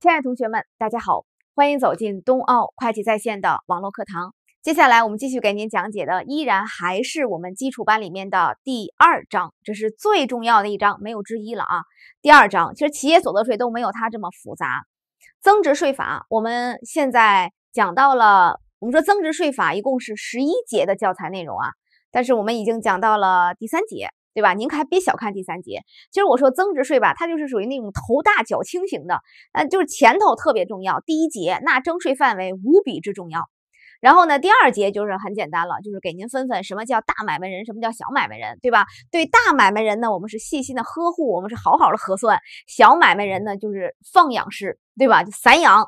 亲爱的同学们，大家好，欢迎走进东奥会计在线的网络课堂。接下来我们继续给您讲解的，依然还是我们基础班里面的第二章，这是最重要的一章，没有之一了啊。第二章其实企业所得税都没有它这么复杂。增值税法我们现在讲到了，我们说增值税法一共是十一节的教材内容啊，但是我们已经讲到了第三节。对吧？您可别小看第三节。其实我说增值税吧，它就是属于那种头大脚轻型的，呃，就是前头特别重要。第一节那征税范围无比之重要。然后呢，第二节就是很简单了，就是给您分分什么叫大买卖人，什么叫小买卖人，对吧？对大买卖人呢，我们是细心的呵护，我们是好好的核算；小买卖人呢，就是放养式，对吧？散养。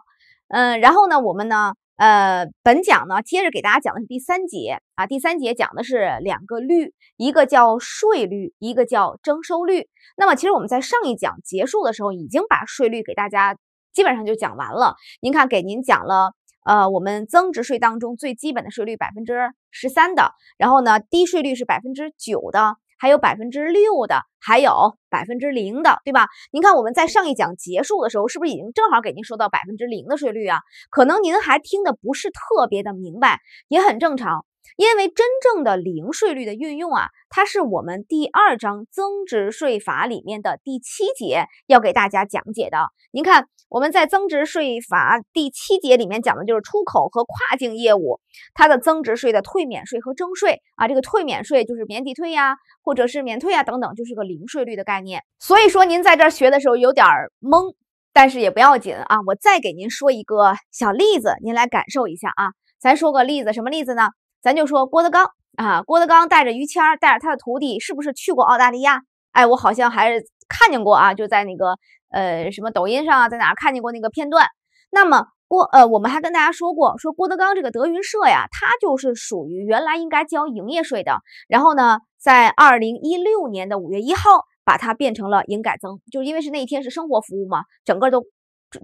嗯，然后呢，我们呢？呃，本讲呢接着给大家讲的是第三节啊，第三节讲的是两个率，一个叫税率，一个叫征收率。那么其实我们在上一讲结束的时候，已经把税率给大家基本上就讲完了。您看，给您讲了，呃，我们增值税当中最基本的税率百分之十三的，然后呢，低税率是百分之九的。还有百分之六的，还有百分之零的，对吧？您看我们在上一讲结束的时候，是不是已经正好给您说到百分之零的税率啊？可能您还听的不是特别的明白，也很正常，因为真正的零税率的运用啊，它是我们第二章增值税法里面的第七节要给大家讲解的。您看。我们在增值税法第七节里面讲的就是出口和跨境业务，它的增值税的退免税和征税啊，这个退免税就是免抵退呀，或者是免退呀等等，就是个零税率的概念。所以说您在这儿学的时候有点懵，但是也不要紧啊，我再给您说一个小例子，您来感受一下啊。咱说个例子，什么例子呢？咱就说郭德纲啊，郭德纲带着于谦儿，带着他的徒弟，是不是去过澳大利亚？哎，我好像还是看见过啊，就在那个。呃，什么抖音上啊，在哪看见过那个片段？那么郭呃，我们还跟大家说过，说郭德纲这个德云社呀，它就是属于原来应该交营业税的，然后呢，在二零一六年的五月一号把它变成了营改增，就是因为是那一天是生活服务嘛，整个都，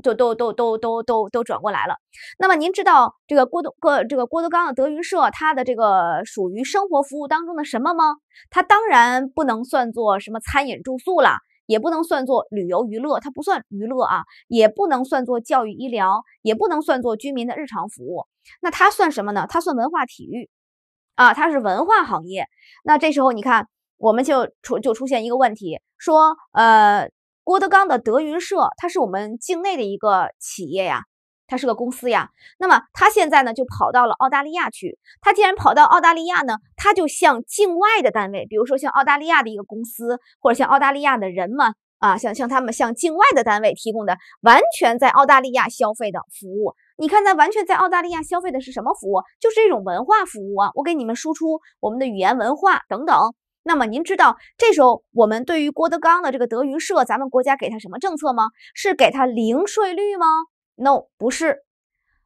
都都都都都都转过来了。那么您知道这个郭德各这个郭德纲的德云社，它的这个属于生活服务当中的什么吗？它当然不能算作什么餐饮住宿了。也不能算作旅游娱乐，它不算娱乐啊，也不能算作教育医疗，也不能算作居民的日常服务，那它算什么呢？它算文化体育，啊，它是文化行业。那这时候你看，我们就出就出现一个问题，说，呃，郭德纲的德云社，它是我们境内的一个企业呀。他是个公司呀，那么他现在呢就跑到了澳大利亚去。他既然跑到澳大利亚呢，他就向境外的单位，比如说像澳大利亚的一个公司或者像澳大利亚的人们，啊，像像他们向境外的单位提供的完全在澳大利亚消费的服务。你看，他完全在澳大利亚消费的是什么服务？就是这种文化服务啊！我给你们输出我们的语言文化等等。那么您知道这时候我们对于郭德纲的这个德云社，咱们国家给他什么政策吗？是给他零税率吗？No，不是。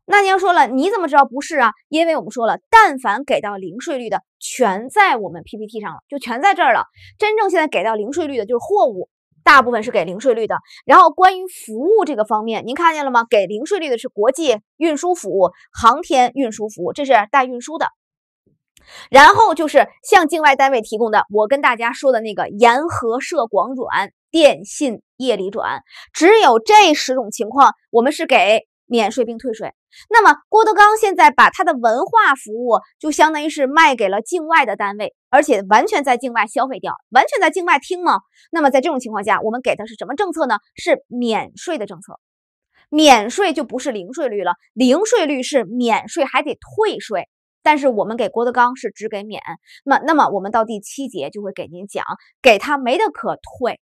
那你要说了，你怎么知道不是啊？因为我们说了，但凡给到零税率的，全在我们 PPT 上了，就全在这儿了。真正现在给到零税率的，就是货物，大部分是给零税率的。然后关于服务这个方面，您看见了吗？给零税率的是国际运输服务、航天运输服务，这是带运输的。然后就是向境外单位提供的，我跟大家说的那个沿河社广转。电信业里转，只有这十种情况，我们是给免税并退税。那么郭德纲现在把他的文化服务就相当于是卖给了境外的单位，而且完全在境外消费掉，完全在境外听吗？那么在这种情况下，我们给的是什么政策呢？是免税的政策，免税就不是零税率了，零税率是免税还得退税，但是我们给郭德纲是只给免。那那么我们到第七节就会给您讲，给他没得可退。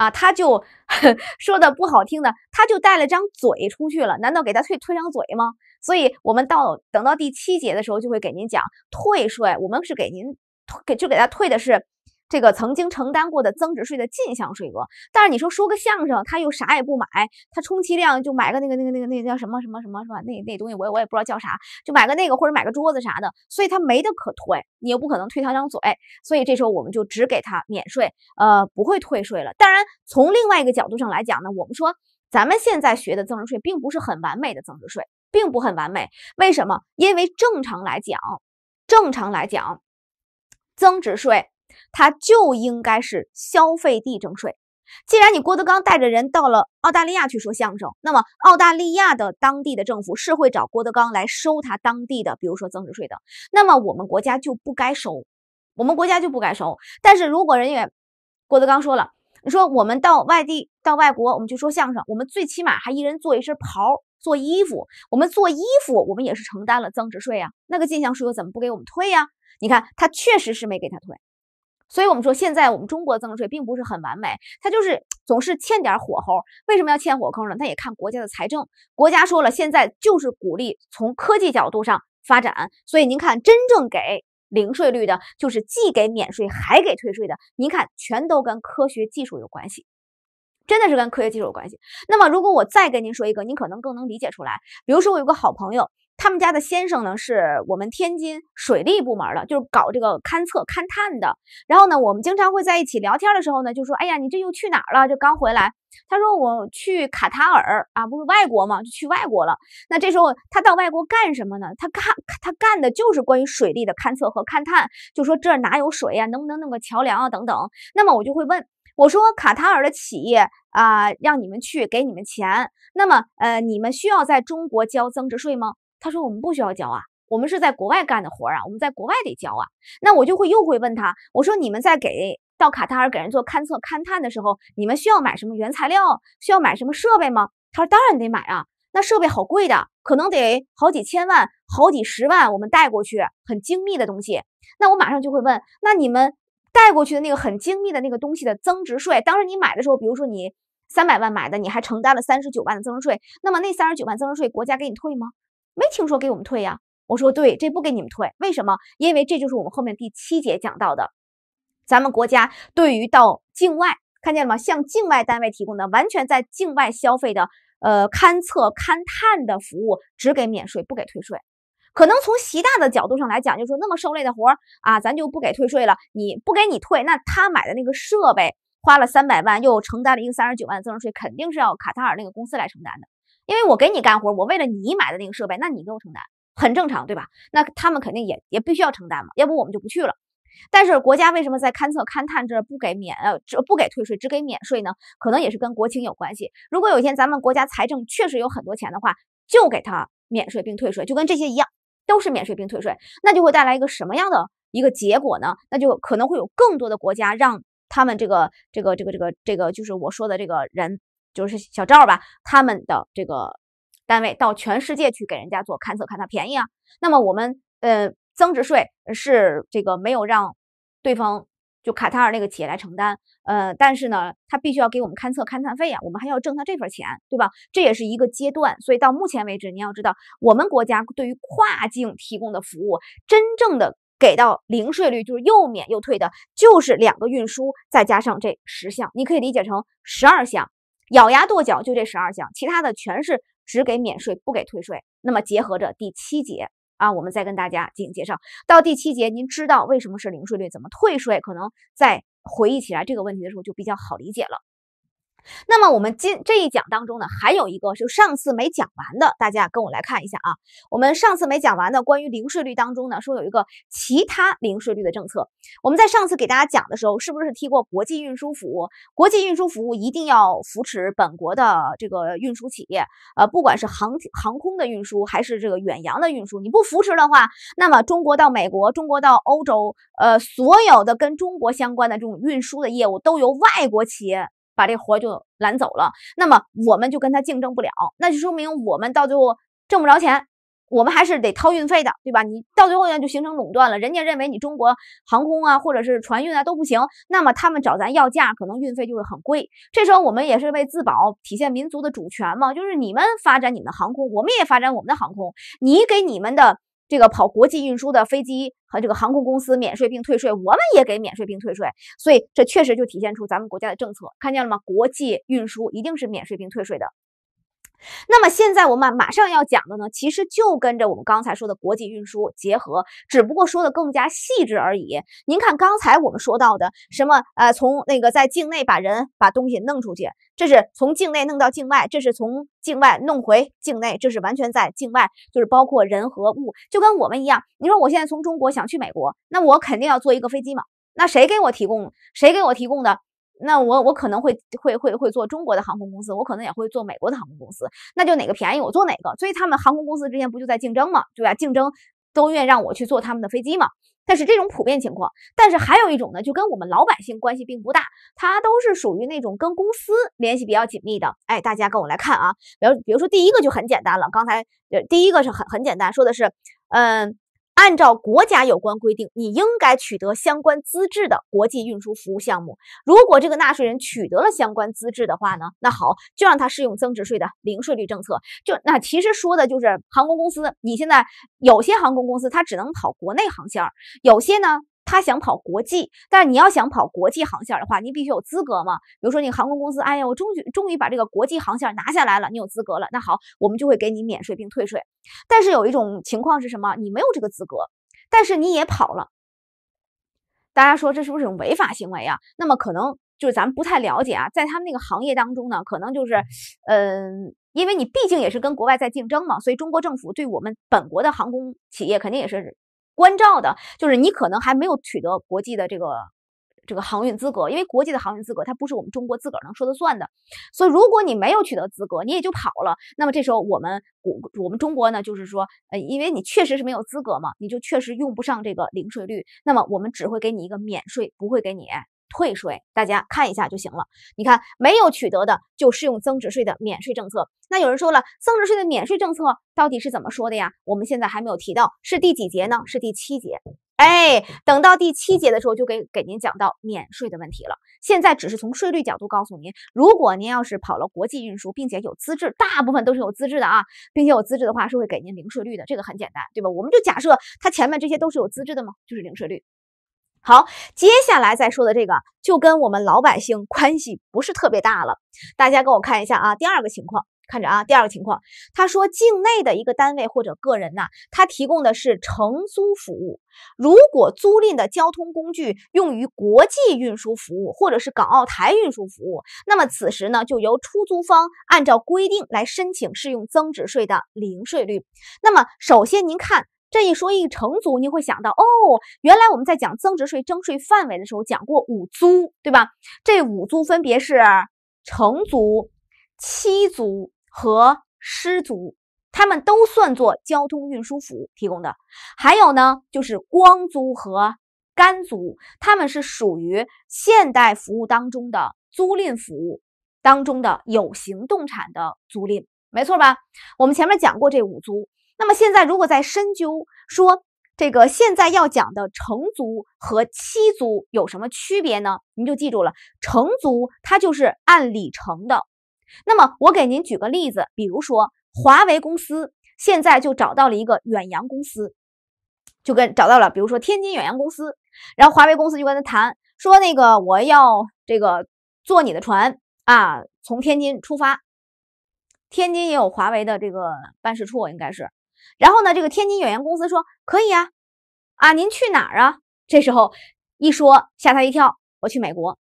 啊，他就 说的不好听的，他就带了张嘴出去了，难道给他退退张嘴吗？所以，我们到等到第七节的时候，就会给您讲退税，我们是给您给就给他退的是。这个曾经承担过的增值税的进项税额，但是你说说个相声，他又啥也不买，他充其量就买个那个那个那个那个叫什么什么什么是吧？那那东西我也我也不知道叫啥，就买个那个或者买个桌子啥的，所以他没得可退，你又不可能退他张嘴，所以这时候我们就只给他免税，呃，不会退税了。当然，从另外一个角度上来讲呢，我们说咱们现在学的增值税并不是很完美的增值税，并不很完美。为什么？因为正常来讲，正常来讲，增值税。他就应该是消费地征税。既然你郭德纲带着人到了澳大利亚去说相声，那么澳大利亚的当地的政府是会找郭德纲来收他当地的，比如说增值税的。那么我们国家就不该收，我们国家就不该收。但是如果人家郭德纲说了，你说我们到外地到外国，我们去说相声，我们最起码还一人做一身袍做衣服，我们做衣服我们也是承担了增值税呀，那个进项税又怎么不给我们退呀？你看他确实是没给他退。所以我们说，现在我们中国的增值税并不是很完美，它就是 总是欠点火候。为什么要欠火候呢？那也看国家的财政。国家说了，现在就是鼓励从科技角度上发展。所以您看，真正给零税率的，就是既给免税还给退税的。您看，全都跟科学技术有关系，真的是跟科学技术有关系。那么，如果我再跟您说一个，您可能更能理解出来。比如说，我有个好朋友。他们家的先生呢，是我们天津水利部门的，就是搞这个勘测勘探的。然后呢，我们经常会在一起聊天的时候呢，就说：“哎呀，你这又去哪儿了？就刚回来。”他说：“我去卡塔尔啊，不是外国嘛，就去外国了。”那这时候他到外国干什么呢？他干他干的就是关于水利的勘测和勘探。就说这哪有水呀？能不能弄个桥梁啊？等等。那么我就会问我说：“卡塔尔的企业啊，让你们去给你们钱，那么呃，你们需要在中国交增值税吗？”他说：“我们不需要交啊，我们是在国外干的活啊，我们在国外得交啊。”那我就会又会问他：“我说你们在给到卡塔尔给人做勘测勘探的时候，你们需要买什么原材料？需要买什么设备吗？”他说：“当然得买啊，那设备好贵的，可能得好几千万、好几十万，我们带过去很精密的东西。”那我马上就会问：“那你们带过去的那个很精密的那个东西的增值税，当时你买的时候，比如说你三百万买的，你还承担了三十九万的增值税，那么那三十九万增值税国家给你退吗？”没听说给我们退呀？我说对，这不给你们退，为什么？因为这就是我们后面第七节讲到的，咱们国家对于到境外看见了吗？向境外单位提供的完全在境外消费的，呃，勘测勘探的服务，只给免税不给退税。可能从习大的角度上来讲，就说那么受累的活儿啊，咱就不给退税了。你不给你退，那他买的那个设备花了三百万，又承担了一个三十九万增值税，肯定是要卡塔尔那个公司来承担的。因为我给你干活，我为了你买的那个设备，那你给我承担，很正常，对吧？那他们肯定也也必须要承担嘛，要不我们就不去了。但是国家为什么在勘测勘探这不给免呃这不给退税，只给免税呢？可能也是跟国情有关系。如果有一天咱们国家财政确实有很多钱的话，就给他免税并退税，就跟这些一样，都是免税并退税，那就会带来一个什么样的一个结果呢？那就可能会有更多的国家让他们这个这个这个这个这个就是我说的这个人。就是小赵吧，他们的这个单位到全世界去给人家做勘测，看他便宜啊。那么我们呃增值税是这个没有让对方就卡塔尔那个企业来承担，呃，但是呢他必须要给我们勘测勘探费啊，我们还要挣他这份钱，对吧？这也是一个阶段。所以到目前为止，你要知道我们国家对于跨境提供的服务，真正的给到零税率就是又免又退的，就是两个运输再加上这十项，你可以理解成十二项。咬牙跺脚就这十二项，其他的全是只给免税不给退税。那么结合着第七节啊，我们再跟大家进行介绍。到第七节，您知道为什么是零税率，怎么退税，可能在回忆起来这个问题的时候就比较好理解了。那么我们今这一讲当中呢，还有一个是上次没讲完的，大家跟我来看一下啊。我们上次没讲完的关于零税率当中呢，说有一个其他零税率的政策。我们在上次给大家讲的时候，是不是提过国际运输服务？国际运输服务一定要扶持本国的这个运输企业，呃，不管是航航空的运输还是这个远洋的运输，你不扶持的话，那么中国到美国、中国到欧洲，呃，所有的跟中国相关的这种运输的业务都由外国企业。把这活就揽走了，那么我们就跟他竞争不了，那就说明我们到最后挣不着钱，我们还是得掏运费的，对吧？你到最后呢就形成垄断了，人家认为你中国航空啊或者是船运啊都不行，那么他们找咱要价，可能运费就会很贵。这时候我们也是为自保，体现民族的主权嘛，就是你们发展你们的航空，我们也发展我们的航空，你给你们的。这个跑国际运输的飞机和这个航空公司免税并退税，我们也给免税并退税，所以这确实就体现出咱们国家的政策，看见了吗？国际运输一定是免税并退税的。那么现在我们马上要讲的呢，其实就跟着我们刚才说的国际运输结合，只不过说的更加细致而已。您看刚才我们说到的什么呃，从那个在境内把人把东西弄出去，这是从境内弄到境外，这是从境外弄回境内，这是完全在境外，就是包括人和物，就跟我们一样。你说我现在从中国想去美国，那我肯定要坐一个飞机嘛？那谁给我提供？谁给我提供的？那我我可能会会会会做中国的航空公司，我可能也会做美国的航空公司，那就哪个便宜我做哪个。所以他们航空公司之间不就在竞争吗？对吧？竞争都愿让我去坐他们的飞机嘛。但是这种普遍情况，但是还有一种呢，就跟我们老百姓关系并不大，它都是属于那种跟公司联系比较紧密的。哎，大家跟我来看啊，比如比如说第一个就很简单了，刚才第一个是很很简单，说的是，嗯。按照国家有关规定，你应该取得相关资质的国际运输服务项目。如果这个纳税人取得了相关资质的话呢，那好，就让他适用增值税的零税率政策。就那其实说的就是航空公司，你现在有些航空公司它只能跑国内航线，有些呢。他想跑国际，但是你要想跑国际航线的话，你必须有资格嘛。比如说你航空公司，哎呀，我终于终于把这个国际航线拿下来了，你有资格了，那好，我们就会给你免税并退税。但是有一种情况是什么？你没有这个资格，但是你也跑了。大家说这是不是一种违法行为啊？那么可能就是咱们不太了解啊，在他们那个行业当中呢，可能就是，嗯，因为你毕竟也是跟国外在竞争嘛，所以中国政府对我们本国的航空企业肯定也是。关照的就是你可能还没有取得国际的这个这个航运资格，因为国际的航运资格它不是我们中国自个儿能说的算的，所以如果你没有取得资格，你也就跑了。那么这时候我们我我们中国呢，就是说，呃，因为你确实是没有资格嘛，你就确实用不上这个零税率，那么我们只会给你一个免税，不会给你。退税，大家看一下就行了。你看没有取得的，就适用增值税的免税政策。那有人说了，增值税的免税政策到底是怎么说的呀？我们现在还没有提到，是第几节呢？是第七节。哎，等到第七节的时候就给给您讲到免税的问题了。现在只是从税率角度告诉您，如果您要是跑了国际运输，并且有资质，大部分都是有资质的啊，并且有资质的话是会给您零税率的，这个很简单，对吧？我们就假设它前面这些都是有资质的吗？就是零税率。好，接下来再说的这个就跟我们老百姓关系不是特别大了。大家跟我看一下啊，第二个情况，看着啊，第二个情况，他说境内的一个单位或者个人呐，他提供的是承租服务，如果租赁的交通工具用于国际运输服务或者是港澳台运输服务，那么此时呢，就由出租方按照规定来申请适用增值税的零税率。那么首先您看。这一说一承租，你会想到哦，原来我们在讲增值税征税范围的时候讲过五租，对吧？这五租分别是承租、期租和失租，他们都算作交通运输服务提供的。还有呢，就是光租和干租，他们是属于现代服务当中的租赁服务当中的有形动产的租赁，没错吧？我们前面讲过这五租。那么现在，如果再深究说这个现在要讲的成租和期租有什么区别呢？您就记住了，成租它就是按里程的。那么我给您举个例子，比如说华为公司现在就找到了一个远洋公司，就跟找到了，比如说天津远洋公司，然后华为公司就跟他谈说，那个我要这个坐你的船啊，从天津出发，天津也有华为的这个办事处，应该是。然后呢？这个天津远洋公司说可以啊，啊，您去哪儿啊？这时候一说吓他一跳，我去美国。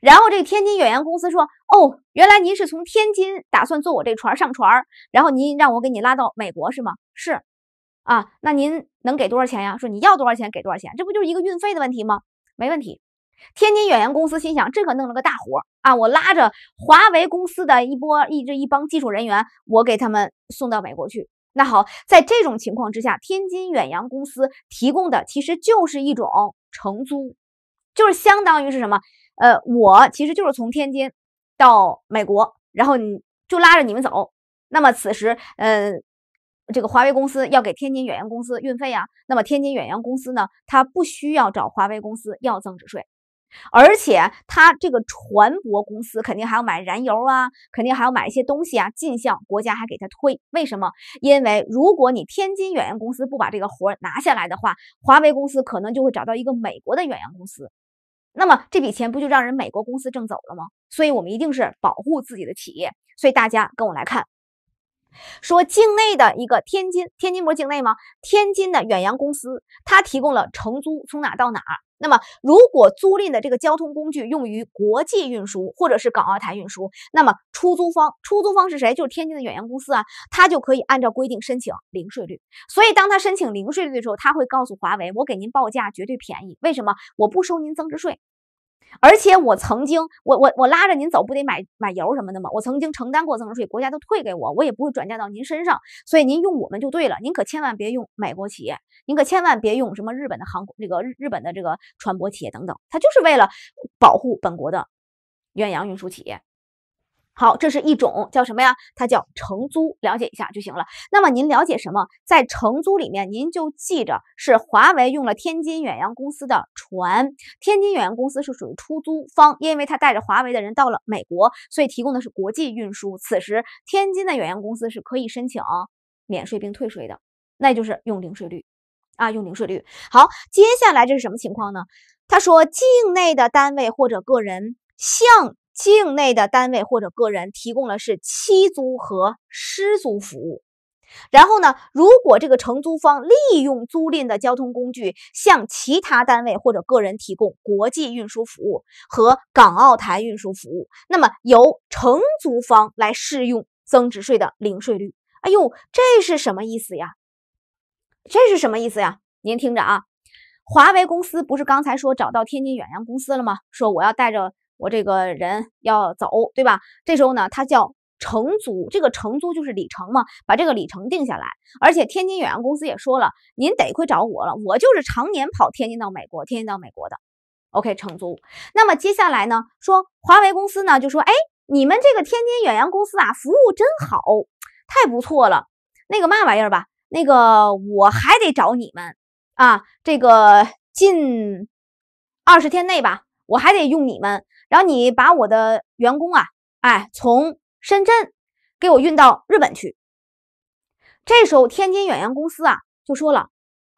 然后这个天津远洋公司说，哦，原来您是从天津打算坐我这船上船，然后您让我给你拉到美国是吗？是，啊，那您能给多少钱呀？说你要多少钱给多少钱，这不就是一个运费的问题吗？没问题。天津远洋公司心想，这可弄了个大活啊！我拉着华为公司的一波一这一帮技术人员，我给他们送到美国去。那好，在这种情况之下，天津远洋公司提供的其实就是一种承租，就是相当于是什么？呃，我其实就是从天津到美国，然后你就拉着你们走。那么此时，呃，这个华为公司要给天津远洋公司运费啊。那么天津远洋公司呢，它不需要找华为公司要增值税。而且他这个船舶公司肯定还要买燃油啊，肯定还要买一些东西啊，进项国家还给他推。为什么？因为如果你天津远洋公司不把这个活拿下来的话，华为公司可能就会找到一个美国的远洋公司，那么这笔钱不就让人美国公司挣走了吗？所以我们一定是保护自己的企业。所以大家跟我来看。说境内的一个天津，天津不是境内吗？天津的远洋公司，它提供了承租从哪到哪。那么，如果租赁的这个交通工具用于国际运输或者是港澳台运输，那么出租方，出租方是谁？就是天津的远洋公司啊，他就可以按照规定申请零税率。所以，当他申请零税率的时候，他会告诉华为，我给您报价绝对便宜，为什么？我不收您增值税。而且我曾经，我我我拉着您走不得买买油什么的吗？我曾经承担过增值税，国家都退给我，我也不会转嫁到您身上。所以您用我们就对了，您可千万别用美国企业，您可千万别用什么日本的航空这个日日本的这个船舶企业等等，它就是为了保护本国的远洋运输企业。好，这是一种叫什么呀？它叫承租，了解一下就行了。那么您了解什么？在承租里面，您就记着是华为用了天津远洋公司的船，天津远洋公司是属于出租方，因为他带着华为的人到了美国，所以提供的是国际运输。此时，天津的远洋公司是可以申请免税并退税的，那就是用零税率啊，用零税率。好，接下来这是什么情况呢？他说，境内的单位或者个人向。境内的单位或者个人提供了是期租和失租服务，然后呢，如果这个承租方利用租赁的交通工具向其他单位或者个人提供国际运输服务和港澳台运输服务，那么由承租方来适用增值税的零税率。哎呦，这是什么意思呀？这是什么意思呀？您听着啊，华为公司不是刚才说找到天津远洋公司了吗？说我要带着。我这个人要走，对吧？这时候呢，他叫承租，这个承租就是里程嘛，把这个里程定下来。而且天津远洋公司也说了，您得亏找我了，我就是常年跑天津到美国，天津到美国的。OK，承租。那么接下来呢，说华为公司呢就说，哎，你们这个天津远洋公司啊，服务真好，太不错了。那个嘛玩意儿吧，那个我还得找你们啊，这个近二十天内吧，我还得用你们。然后你把我的员工啊，哎，从深圳给我运到日本去。这时候天津远洋公司啊，就说了：“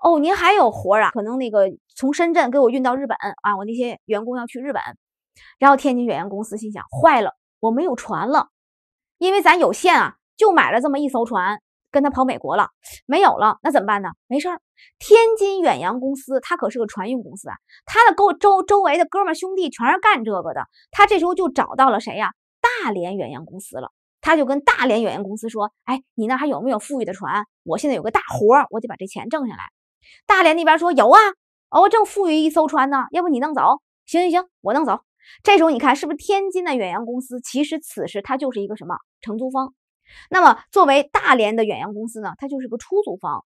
哦，您还有活啊？可能那个从深圳给我运到日本啊，我那些员工要去日本。”然后天津远洋公司心想：“坏了，我没有船了，因为咱有限啊，就买了这么一艘船跟他跑美国了，没有了，那怎么办呢？没事儿。”天津远洋公司，它可是个船运公司啊，他的哥周周围的哥们兄弟全是干这个的。他这时候就找到了谁呀？大连远洋公司了。他就跟大连远洋公司说：“哎，你那还有没有富裕的船？我现在有个大活，我得把这钱挣下来。”大连那边说：“有啊，我正富裕一艘船呢，要不你弄走？行行行，我弄走。”这时候你看，是不是天津的远洋公司其实此时它就是一个什么承租方？那么作为大连的远洋公司呢，它就是个出租方。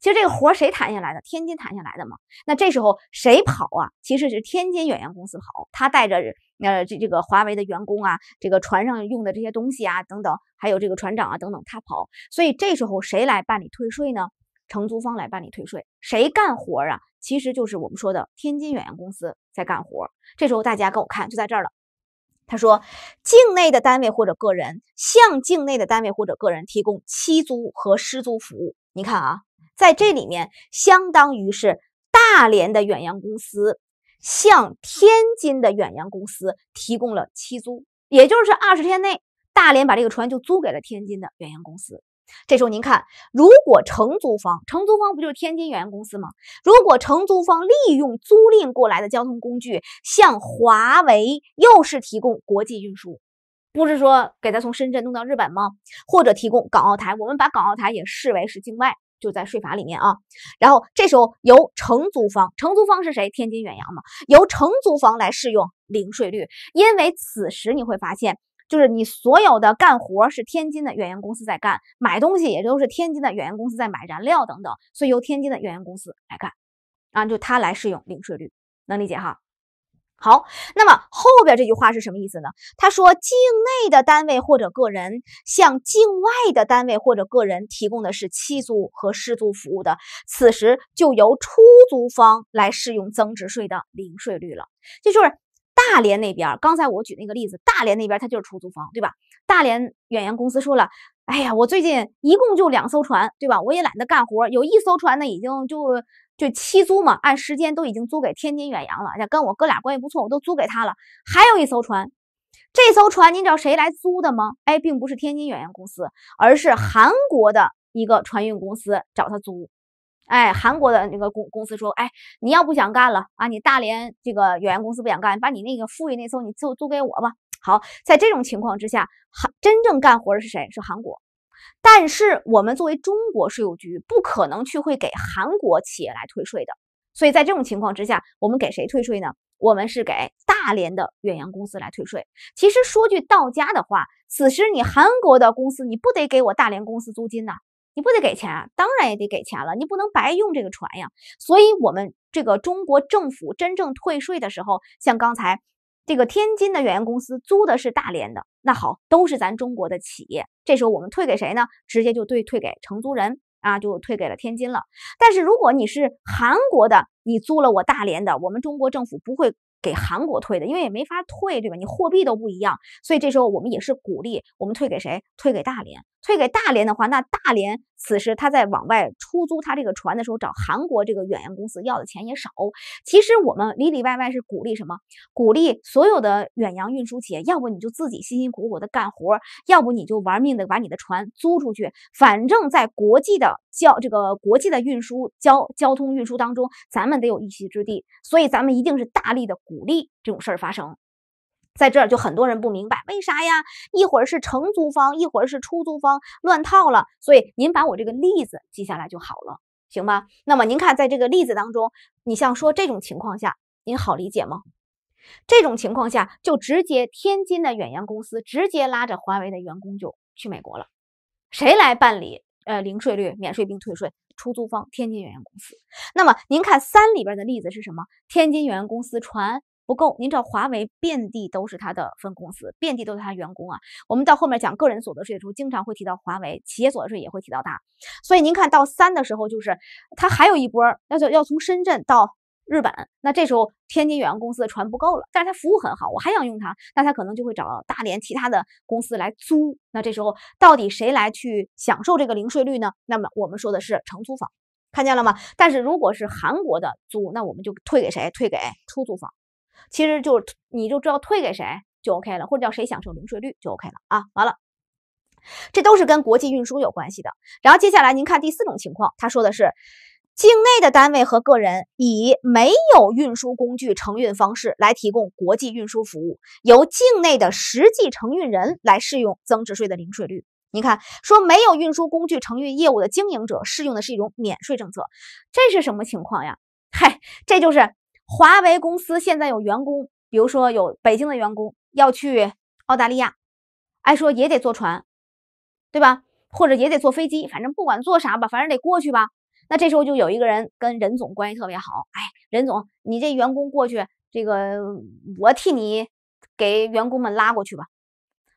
其实这个活谁谈下来的？天津谈下来的嘛。那这时候谁跑啊？其实是天津远洋公司跑，他带着呃这这个华为的员工啊，这个船上用的这些东西啊等等，还有这个船长啊等等，他跑。所以这时候谁来办理退税呢？承租方来办理退税。谁干活啊？其实就是我们说的天津远洋公司在干活。这时候大家跟我看，就在这儿了。他说，境内的单位或者个人向境内的单位或者个人提供期租和失租服务。你看啊。在这里面，相当于是大连的远洋公司向天津的远洋公司提供了期租，也就是二十天内，大连把这个船就租给了天津的远洋公司。这时候您看，如果承租方，承租方不就是天津远洋公司吗？如果承租方利用租赁过来的交通工具，向华为又是提供国际运输，不是说给他从深圳弄到日本吗？或者提供港澳台，我们把港澳台也视为是境外。就在税法里面啊，然后这时候由承租方，承租方是谁？天津远洋嘛，由承租方来适用零税率，因为此时你会发现，就是你所有的干活是天津的远洋公司在干，买东西也都是天津的远洋公司在买，燃料等等，所以由天津的远洋公司来干，啊，就他来适用零税率，能理解哈？好，那么后边这句话是什么意思呢？他说，境内的单位或者个人向境外的单位或者个人提供的是七租和失租服务的，此时就由出租方来适用增值税的零税率了。这就是大连那边，刚才我举那个例子，大连那边他就是出租方，对吧？大连远洋公司说了，哎呀，我最近一共就两艘船，对吧？我也懒得干活，有一艘船呢，已经就。就七租嘛，按时间都已经租给天津远洋了。这跟我哥俩关系不错，我都租给他了。还有一艘船，这艘船您知道谁来租的吗？哎，并不是天津远洋公司，而是韩国的一个船运公司找他租。哎，韩国的那个公公司说，哎，你要不想干了啊，你大连这个远洋公司不想干，把你那个富裕那艘你租租给我吧。好，在这种情况之下，韩真正干活的是谁？是韩国。但是我们作为中国税务局，不可能去会给韩国企业来退税的。所以在这种情况之下，我们给谁退税呢？我们是给大连的远洋公司来退税。其实说句到家的话，此时你韩国的公司，你不得给我大连公司租金呢？你不得给钱啊？当然也得给钱了，你不能白用这个船呀。所以我们这个中国政府真正退税的时候，像刚才这个天津的远洋公司租的是大连的。那好，都是咱中国的企业，这时候我们退给谁呢？直接就对退给承租人啊，就退给了天津了。但是如果你是韩国的，你租了我大连的，我们中国政府不会给韩国退的，因为也没法退，对吧？你货币都不一样，所以这时候我们也是鼓励我们退给谁？退给大连。退给大连的话，那大连此时他在往外出租他这个船的时候，找韩国这个远洋公司要的钱也少。其实我们里里外外是鼓励什么？鼓励所有的远洋运输企业，要不你就自己辛辛苦苦的干活，要不你就玩命的把你的船租出去。反正，在国际的交这个国际的运输交交通运输当中，咱们得有一席之地。所以，咱们一定是大力的鼓励这种事儿发生。在这儿就很多人不明白为啥呀？一会儿是承租方，一会儿是出租方，乱套了。所以您把我这个例子记下来就好了，行吗？那么您看，在这个例子当中，你像说这种情况下，您好理解吗？这种情况下，就直接天津的远洋公司直接拉着华为的员工就去美国了，谁来办理？呃，零税率、免税并退税，出租方天津远洋公司。那么您看三里边的例子是什么？天津远洋公司船。不够，您知道华为遍地都是它的分公司，遍地都是它员工啊。我们到后面讲个人所得税的时候，经常会提到华为，企业所得税也会提到它。所以您看到三的时候，就是它还有一波要要从深圳到日本，那这时候天津远洋公司的船不够了，但是它服务很好，我还想用它，那它可能就会找大连其他的公司来租。那这时候到底谁来去享受这个零税率呢？那么我们说的是承租方，看见了吗？但是如果是韩国的租，那我们就退给谁？退给出租方。其实就你就知道退给谁就 OK 了，或者叫谁享受零税率就 OK 了啊！完了，这都是跟国际运输有关系的。然后接下来您看第四种情况，他说的是境内的单位和个人以没有运输工具承运方式来提供国际运输服务，由境内的实际承运人来适用增值税的零税率。您看，说没有运输工具承运业务的经营者适用的是一种免税政策，这是什么情况呀？嗨，这就是。华为公司现在有员工，比如说有北京的员工要去澳大利亚，哎，说也得坐船，对吧？或者也得坐飞机，反正不管坐啥吧，反正得过去吧。那这时候就有一个人跟任总关系特别好，哎，任总，你这员工过去，这个我替你给员工们拉过去吧。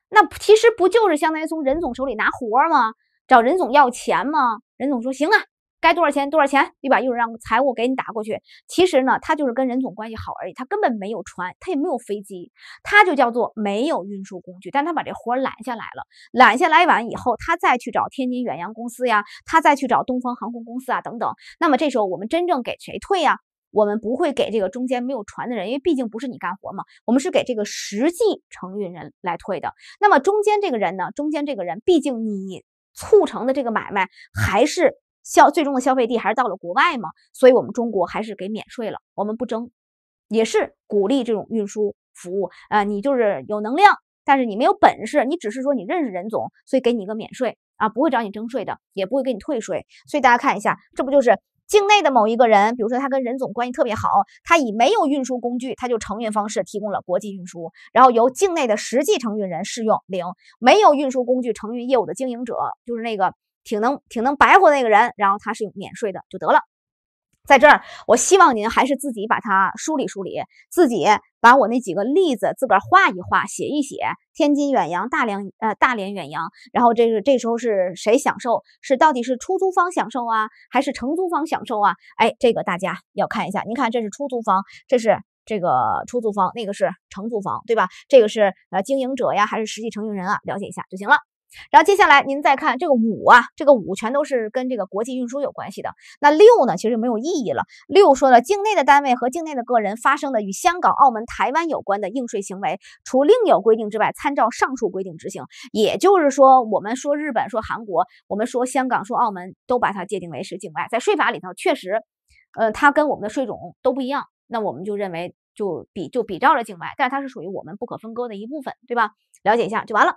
那其实不就是相当于从任总手里拿活吗？找任总要钱吗？任总说行啊。该多少钱多少钱，对吧？一会儿让财务给你打过去。其实呢，他就是跟任总关系好而已，他根本没有船，他也没有飞机，他就叫做没有运输工具。但他把这活揽下来了，揽下来完以后，他再去找天津远洋公司呀，他再去找东方航空公司啊等等。那么这时候我们真正给谁退呀？我们不会给这个中间没有船的人，因为毕竟不是你干活嘛。我们是给这个实际承运人来退的。那么中间这个人呢？中间这个人，毕竟你促成的这个买卖还是。消最终的消费地还是到了国外嘛？所以我们中国还是给免税了，我们不征，也是鼓励这种运输服务啊。你就是有能量，但是你没有本事，你只是说你认识任总，所以给你一个免税啊，不会找你征税的，也不会给你退税。所以大家看一下，这不就是境内的某一个人，比如说他跟任总关系特别好，他以没有运输工具，他就承运方式提供了国际运输，然后由境内的实际承运人适用零没有运输工具承运业务的经营者，就是那个。挺能挺能白活那个人，然后他是免税的就得了。在这儿，我希望您还是自己把它梳理梳理，自己把我那几个例子自个儿画一画、写一写。天津远洋、大连呃大连远洋，然后这是这时候是谁享受？是到底是出租方享受啊，还是承租方享受啊？哎，这个大家要看一下。您看，这是出租方，这是这个出租方，那个是承租方，对吧？这个是呃经营者呀，还是实际承运人啊？了解一下就行了。然后接下来您再看这个五啊，这个五全都是跟这个国际运输有关系的。那六呢，其实没有意义了。六说了，境内的单位和境内的个人发生的与香港、澳门、台湾有关的应税行为，除另有规定之外，参照上述规定执行。也就是说，我们说日本、说韩国，我们说香港、说澳门，都把它界定为是境外。在税法里头，确实，呃，它跟我们的税种都不一样。那我们就认为，就比就比照了境外，但是它是属于我们不可分割的一部分，对吧？了解一下就完了。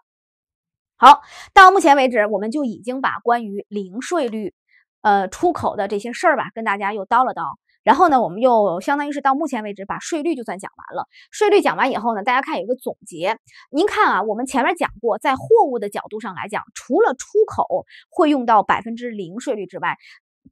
好，到目前为止，我们就已经把关于零税率，呃，出口的这些事儿吧，跟大家又叨了叨。然后呢，我们又相当于是到目前为止把税率就算讲完了。税率讲完以后呢，大家看有一个总结。您看啊，我们前面讲过，在货物的角度上来讲，除了出口会用到百分之零税率之外，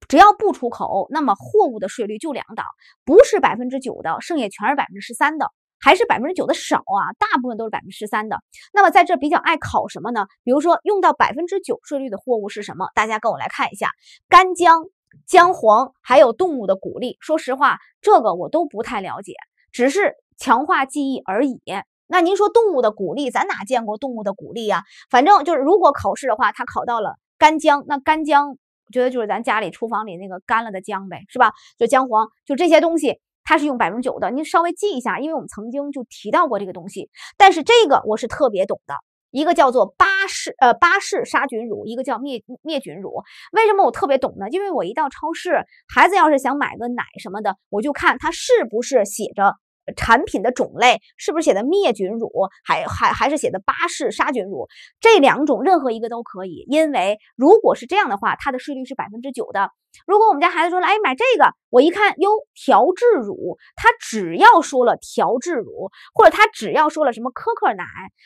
只要不出口，那么货物的税率就两档，不是百分之九的，剩下全是百分之十三的。还是百分之九的少啊，大部分都是百分之十三的。那么在这比较爱考什么呢？比如说用到百分之九税率的货物是什么？大家跟我来看一下，干姜、姜黄，还有动物的骨粒。说实话，这个我都不太了解，只是强化记忆而已。那您说动物的骨粒，咱哪见过动物的骨粒呀？反正就是如果考试的话，他考到了干姜，那干姜，我觉得就是咱家里厨房里那个干了的姜呗，是吧？就姜黄，就这些东西。它是用百分之九的，您稍微记一下，因为我们曾经就提到过这个东西。但是这个我是特别懂的，一个叫做巴氏呃巴氏杀菌乳，一个叫灭灭菌乳。为什么我特别懂呢？因为我一到超市，孩子要是想买个奶什么的，我就看他是不是写着。产品的种类是不是写的灭菌乳，还还还是写的巴氏杀菌乳？这两种任何一个都可以，因为如果是这样的话，它的税率是百分之九的。如果我们家孩子说，哎，买这个，我一看，哟，调制乳，他只要说了调制乳，或者他只要说了什么可可奶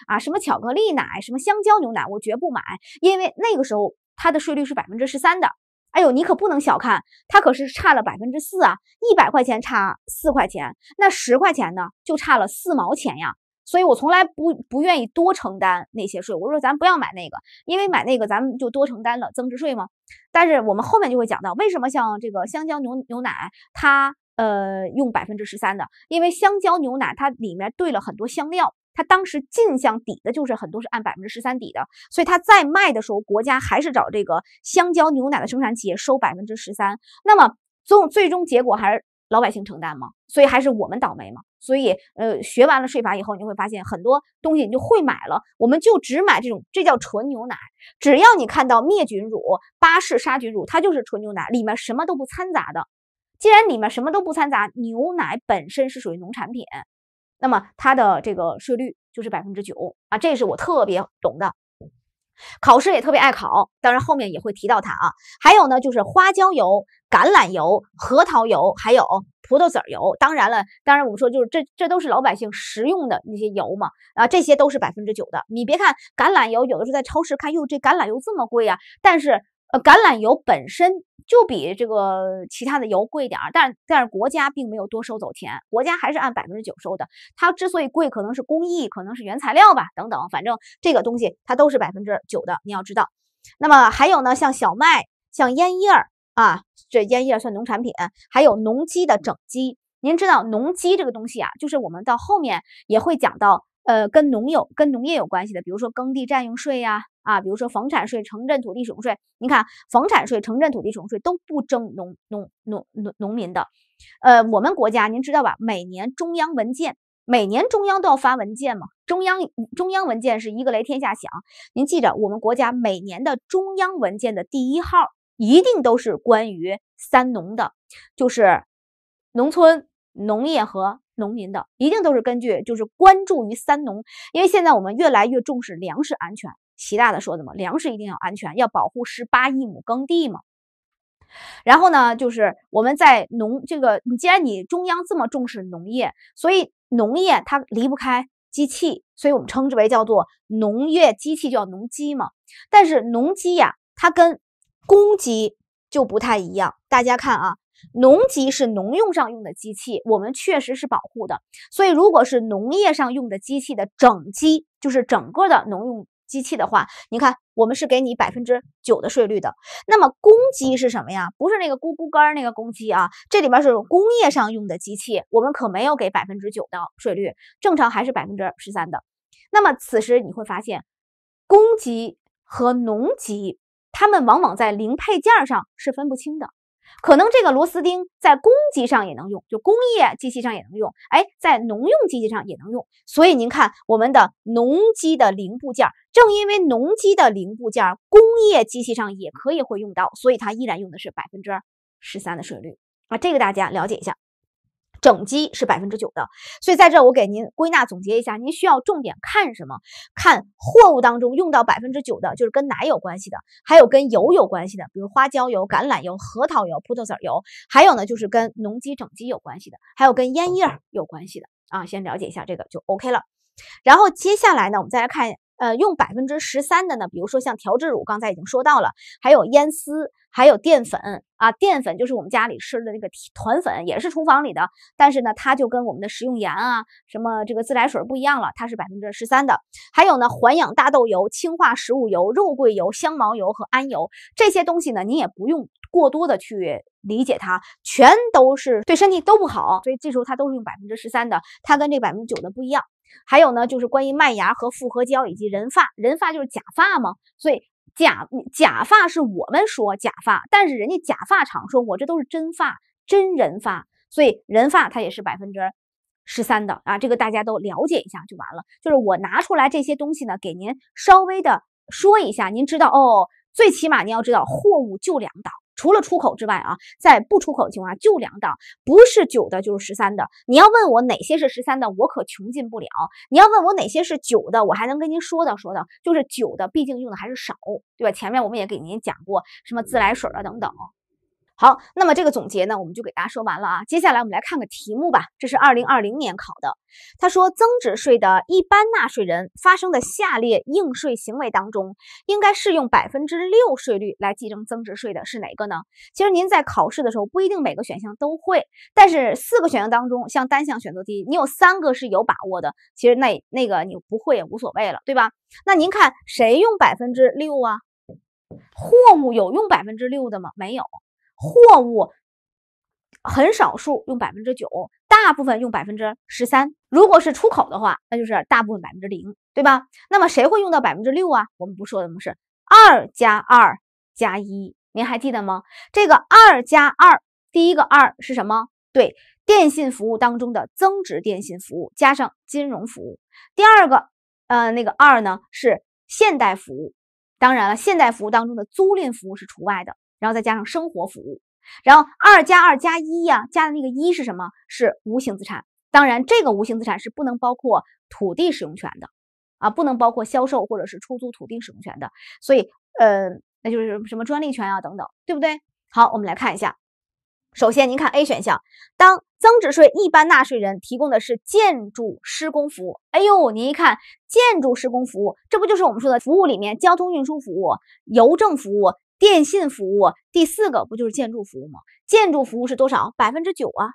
啊，什么巧克力奶，什么香蕉牛奶，我绝不买，因为那个时候它的税率是百分之十三的。哎呦，你可不能小看，它可是差了百分之四啊，一百块钱差四块钱，那十块钱呢，就差了四毛钱呀。所以我从来不不愿意多承担那些税。我说咱不要买那个，因为买那个咱们就多承担了增值税吗？但是我们后面就会讲到，为什么像这个香蕉牛牛奶，它呃用百分之十三的，因为香蕉牛奶它里面兑了很多香料。他当时进项抵的就是很多是按百分之十三抵的，所以他在卖的时候，国家还是找这个香蕉牛奶的生产企业收百分之十三。那么总最终结果还是老百姓承担吗？所以还是我们倒霉吗？所以，呃，学完了税法以后，你会发现很多东西你就会买了。我们就只买这种，这叫纯牛奶。只要你看到灭菌乳、巴氏杀菌乳，它就是纯牛奶，里面什么都不掺杂的。既然里面什么都不掺杂，牛奶本身是属于农产品。那么它的这个税率就是百分之九啊，这是我特别懂的，考试也特别爱考。当然后面也会提到它啊。还有呢，就是花椒油、橄榄油、核桃油，还有葡萄籽油。当然了，当然我们说就是这这都是老百姓食用的那些油嘛啊，这些都是百分之九的。你别看橄榄油有的时候在超市看，哟，这橄榄油这么贵呀，但是。橄榄油本身就比这个其他的油贵点儿，但但是国家并没有多收走钱，国家还是按百分之九收的。它之所以贵，可能是工艺，可能是原材料吧，等等，反正这个东西它都是百分之九的，你要知道。那么还有呢，像小麦、像烟叶啊，这烟叶算农产品，还有农机的整机。您知道农机这个东西啊，就是我们到后面也会讲到，呃，跟农有跟农业有关系的，比如说耕地占用税呀。啊，比如说房产税、城镇土地使用税，你看房产税、城镇土地使用税都不征农农农农农民的。呃，我们国家您知道吧？每年中央文件，每年中央都要发文件嘛。中央中央文件是一个雷天下响。您记着，我们国家每年的中央文件的第一号一定都是关于三农的，就是农村农业和农民的，一定都是根据就是关注于三农，因为现在我们越来越重视粮食安全。习大大说的嘛，粮食一定要安全，要保护十八亿亩耕地嘛。然后呢，就是我们在农这个，你既然你中央这么重视农业，所以农业它离不开机器，所以我们称之为叫做农业机器，叫农机嘛。但是农机呀，它跟公机就不太一样。大家看啊，农机是农用上用的机器，我们确实是保护的。所以如果是农业上用的机器的整机，就是整个的农用。机器的话，你看我们是给你百分之九的税率的。那么公基是什么呀？不是那个咕咕干那个公基啊，这里边是工业上用的机器，我们可没有给百分之九的税率，正常还是百分之十三的。那么此时你会发现，公基和农机，它们往往在零配件上是分不清的。可能这个螺丝钉在工机上也能用，就工业机器上也能用，哎，在农用机器上也能用。所以您看，我们的农机的零部件，正因为农机的零部件工业机器上也可以会用到，所以它依然用的是百分之十三的税率啊。这个大家了解一下。整机是百分之九的，所以在这我给您归纳总结一下，您需要重点看什么？看货物当中用到百分之九的，就是跟奶有关系的，还有跟油有关系的，比如花椒油、橄榄油、核桃油、葡萄籽油，还有呢就是跟农机整机有关系的，还有跟烟叶有关系的啊，先了解一下这个就 OK 了。然后接下来呢，我们再来看。呃，用百分之十三的呢，比如说像调制乳，刚才已经说到了，还有烟丝，还有淀粉啊，淀粉就是我们家里吃的那个团粉，也是厨房里的，但是呢，它就跟我们的食用盐啊，什么这个自来水不一样了，它是百分之十三的。还有呢，环氧大豆油、氢化食物油、肉桂油、香茅油和氨油这些东西呢，你也不用过多的去理解它，全都是对身体都不好，所以这时候它都是用百分之十三的，它跟这百分之九的不一样。还有呢，就是关于麦芽和复合胶以及人发，人发就是假发嘛，所以假假发是我们说假发，但是人家假发厂说我这都是真发，真人发，所以人发它也是百分之十三的啊，这个大家都了解一下就完了。就是我拿出来这些东西呢，给您稍微的说一下，您知道哦，最起码你要知道货物就两档。除了出口之外啊，在不出口的情况下就两档，不是九的，就是十三的。你要问我哪些是十三的，我可穷尽不了。你要问我哪些是九的，我还能跟您说道说道。就是九的，毕竟用的还是少，对吧？前面我们也给您讲过什么自来水啊等等。好，那么这个总结呢，我们就给大家说完了啊。接下来我们来看个题目吧，这是二零二零年考的。他说，增值税的一般纳税人发生的下列应税行为当中，应该适用百分之六税率来计征增值税的是哪个呢？其实您在考试的时候不一定每个选项都会，但是四个选项当中，像单项选择题，你有三个是有把握的，其实那那个你不会也无所谓了，对吧？那您看谁用百分之六啊？货物有用百分之六的吗？没有。货物很少数用百分之九，大部分用百分之十三。如果是出口的话，那就是大部分百分之零，对吧？那么谁会用到百分之六啊？我们不说的模是二加二加一，您还记得吗？这个二加二，第一个二是什么？对，电信服务当中的增值电信服务加上金融服务。第二个呃，那个二呢是现代服务。当然了，现代服务当中的租赁服务是除外的。然后再加上生活服务，然后二加二加一呀，加的那个一是什么？是无形资产。当然，这个无形资产是不能包括土地使用权的啊，不能包括销售或者是出租土地使用权的。所以，呃，那就是什么专利权啊等等，对不对？好，我们来看一下。首先，您看 A 选项，当增值税一般纳税人提供的是建筑施工服务，哎呦，您一看建筑施工服务，这不就是我们说的服务里面交通运输服务、邮政服务？电信服务，第四个不就是建筑服务吗？建筑服务是多少？百分之九啊，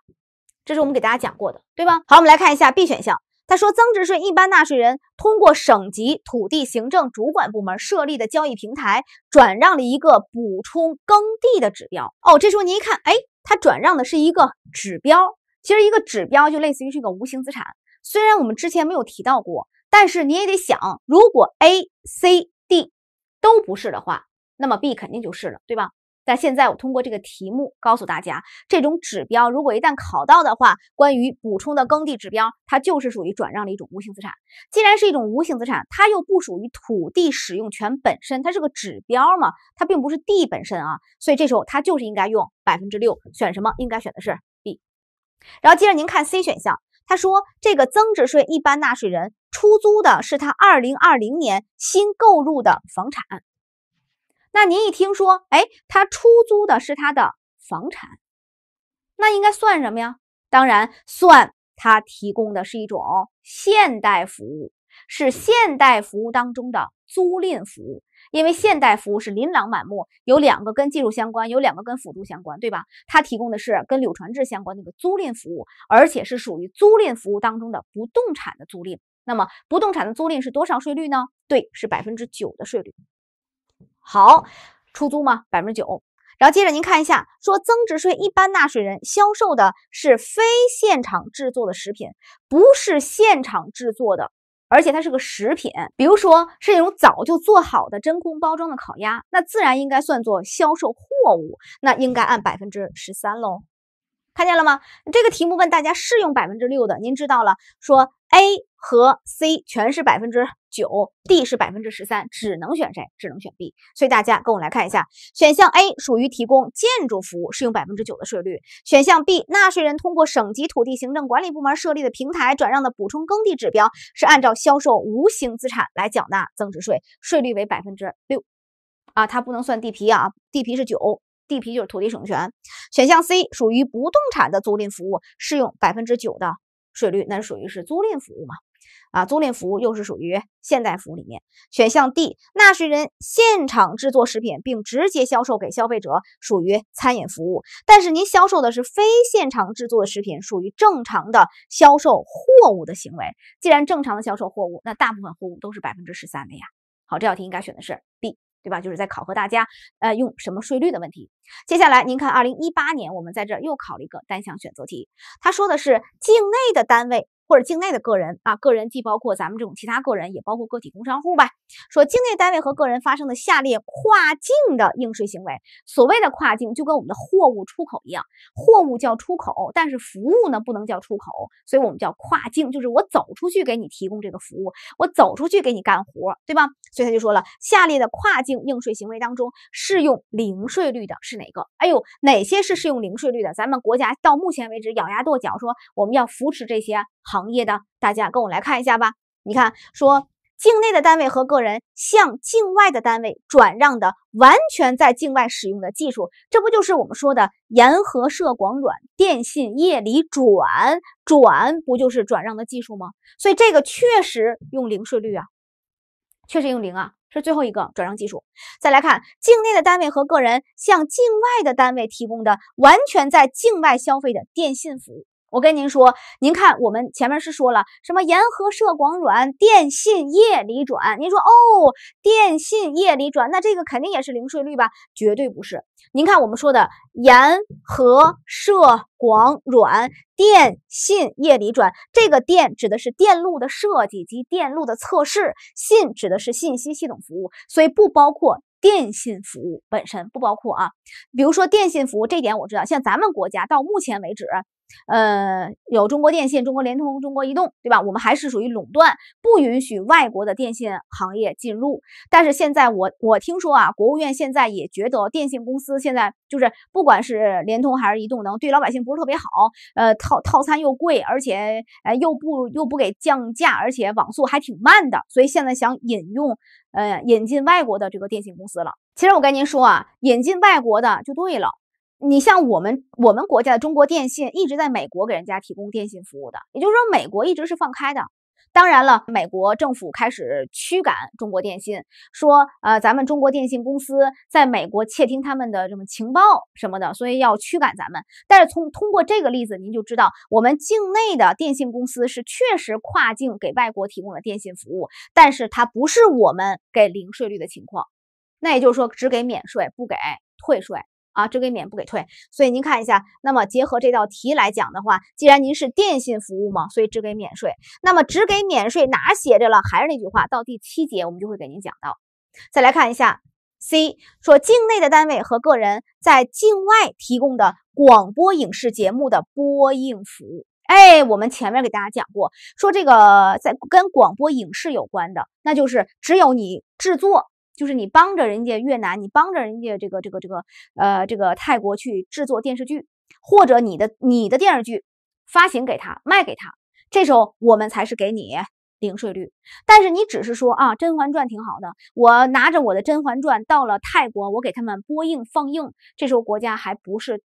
这是我们给大家讲过的，对吧？好，我们来看一下 B 选项。他说，增值税一般纳税人通过省级土地行政主管部门设立的交易平台转让了一个补充耕地的指标。哦，这时候您一看，哎，他转让的是一个指标，其实一个指标就类似于这个无形资产。虽然我们之前没有提到过，但是你也得想，如果 A、C、D 都不是的话。那么 B 肯定就是了，对吧？但现在我通过这个题目告诉大家，这种指标如果一旦考到的话，关于补充的耕地指标，它就是属于转让的一种无形资产。既然是一种无形资产，它又不属于土地使用权本身，它是个指标嘛，它并不是地本身啊。所以这时候它就是应该用百分之六，选什么？应该选的是 B。然后接着您看 C 选项，他说这个增值税一般纳税人出租的是他二零二零年新购入的房产。那您一听说，哎，他出租的是他的房产，那应该算什么呀？当然，算他提供的是一种现代服务，是现代服务当中的租赁服务。因为现代服务是琳琅满目，有两个跟技术相关，有两个跟辅助相关，对吧？他提供的是跟柳传志相关的租赁服务，而且是属于租赁服务当中的不动产的租赁。那么，不动产的租赁是多少税率呢？对，是百分之九的税率。好，出租吗？百分之九。然后接着您看一下，说增值税一般纳税人销售的是非现场制作的食品，不是现场制作的，而且它是个食品，比如说是那种早就做好的真空包装的烤鸭，那自然应该算作销售货物，那应该按百分之十三喽。看见了吗？这个题目问大家适用百分之六的，您知道了，说 A 和 C 全是百分之。九 D 是百分之十三，只能选谁？只能选 B。所以大家跟我来看一下，选项 A 属于提供建筑服务，适用百分之九的税率。选项 B，纳税人通过省级土地行政管理部门设立的平台转让的补充耕地指标，是按照销售无形资产来缴纳增值税，税率为百分之六。啊，它不能算地皮啊，地皮是九，地皮就是土地使用权。选项 C 属于不动产的租赁服务，适用百分之九的税率，那属于是租赁服务嘛？啊，租赁服务又是属于现代服务里面。选项 D，纳税人现场制作食品并直接销售给消费者，属于餐饮服务。但是您销售的是非现场制作的食品，属于正常的销售货物的行为。既然正常的销售货物，那大部分货物都是百分之十三的呀。好，这道题应该选的是 B，对吧？就是在考核大家，呃，用什么税率的问题。接下来您看，二零一八年我们在这又考了一个单项选择题，他说的是境内的单位。或者境内的个人啊，个人既包括咱们这种其他个人，也包括个体工商户吧。说境内单位和个人发生的下列跨境的应税行为，所谓的跨境就跟我们的货物出口一样，货物叫出口，但是服务呢不能叫出口，所以我们叫跨境，就是我走出去给你提供这个服务，我走出去给你干活，对吧？所以他就说了，下列的跨境应税行为当中适用零税率的是哪个？哎呦，哪些是适用零税率的？咱们国家到目前为止咬牙跺脚说我们要扶持这些。行业的大家跟我来看一下吧。你看，说境内的单位和个人向境外的单位转让的完全在境外使用的技术，这不就是我们说的沿河设广软电信业里转转，不就是转让的技术吗？所以这个确实用零税率啊，确实用零啊，是最后一个转让技术。再来看境内的单位和个人向境外的单位提供的完全在境外消费的电信服务。我跟您说，您看我们前面是说了什么？盐和射广软电信业里转。您说哦，电信业里转，那这个肯定也是零税率吧？绝对不是。您看我们说的盐和射广软电信业里转，这个“电”指的是电路的设计及电路的测试，“信”指的是信息系统服务，所以不包括电信服务本身，不包括啊。比如说电信服务，这点我知道，像咱们国家到目前为止。呃，有中国电信、中国联通、中国移动，对吧？我们还是属于垄断，不允许外国的电信行业进入。但是现在我我听说啊，国务院现在也觉得电信公司现在就是不管是联通还是移动，能对老百姓不是特别好。呃，套套餐又贵，而且呃又不又不给降价，而且网速还挺慢的。所以现在想引用呃引进外国的这个电信公司了。其实我跟您说啊，引进外国的就对了。你像我们，我们国家的中国电信一直在美国给人家提供电信服务的，也就是说美国一直是放开的。当然了，美国政府开始驱赶中国电信，说呃咱们中国电信公司在美国窃听他们的什么情报什么的，所以要驱赶咱们。但是从通过这个例子，您就知道我们境内的电信公司是确实跨境给外国提供了电信服务，但是它不是我们给零税率的情况，那也就是说只给免税不给退税。啊，只给免不给退，所以您看一下。那么结合这道题来讲的话，既然您是电信服务嘛，所以只给免税。那么只给免税哪写着了？还是那句话，到第七节我们就会给您讲到。再来看一下 C，说境内的单位和个人在境外提供的广播影视节目的播映服务。哎，我们前面给大家讲过，说这个在跟广播影视有关的，那就是只有你制作。就是你帮着人家越南，你帮着人家这个这个这个，呃，这个泰国去制作电视剧，或者你的你的电视剧发行给他卖给他，这时候我们才是给你零税率。但是你只是说啊，《甄嬛传》挺好的，我拿着我的《甄嬛传》到了泰国，我给他们播映放映，这时候国家还不是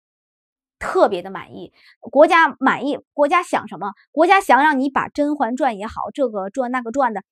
特别的满意。国家满意，国家想什么？国家想让你把《甄嬛传》也好，这个传那个传的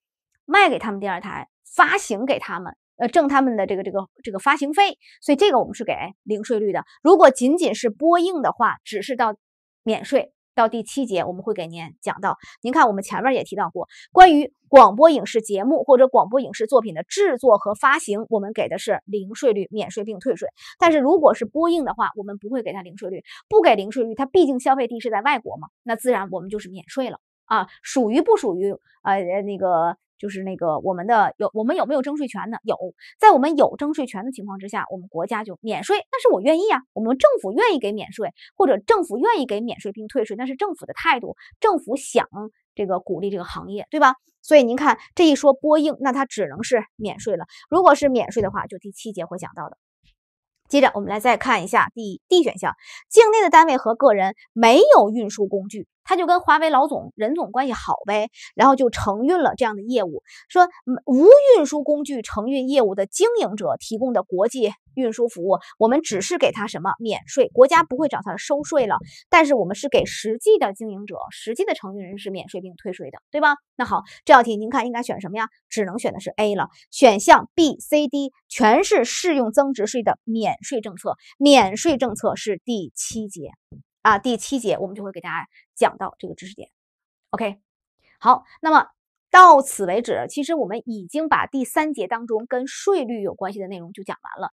卖给他们电视台，发行给他们。呃，挣他们的这个这个这个发行费，所以这个我们是给零税率的。如果仅仅是播映的话，只是到免税到第七节我们会给您讲到。您看我们前面也提到过，关于广播影视节目或者广播影视作品的制作和发行，我们给的是零税率、免税并退税。但是如果是播映的话，我们不会给他零税率，不给零税率，它毕竟消费地是在外国嘛，那自然我们就是免税了啊，属于不属于呃那个。就是那个我们的有，我们有没有征税权呢？有，在我们有征税权的情况之下，我们国家就免税。但是我愿意啊，我们政府愿意给免税，或者政府愿意给免税并退税，那是政府的态度，政府想这个鼓励这个行业，对吧？所以您看这一说波应，那它只能是免税了。如果是免税的话，就第七节会讲到的。接着我们来再看一下第 D 选项，境内的单位和个人没有运输工具。他就跟华为老总任总关系好呗，然后就承运了这样的业务。说无运输工具承运业务的经营者提供的国际运输服务，我们只是给他什么免税，国家不会找他收税了。但是我们是给实际的经营者、实际的承运人是免税并退税的，对吧？那好，这道题您看应该选什么呀？只能选的是 A 了。选项 B、C、D 全是适用增值税的免税政策，免税政策是第七节。啊，第七节我们就会给大家讲到这个知识点。OK，好，那么到此为止，其实我们已经把第三节当中跟税率有关系的内容就讲完了。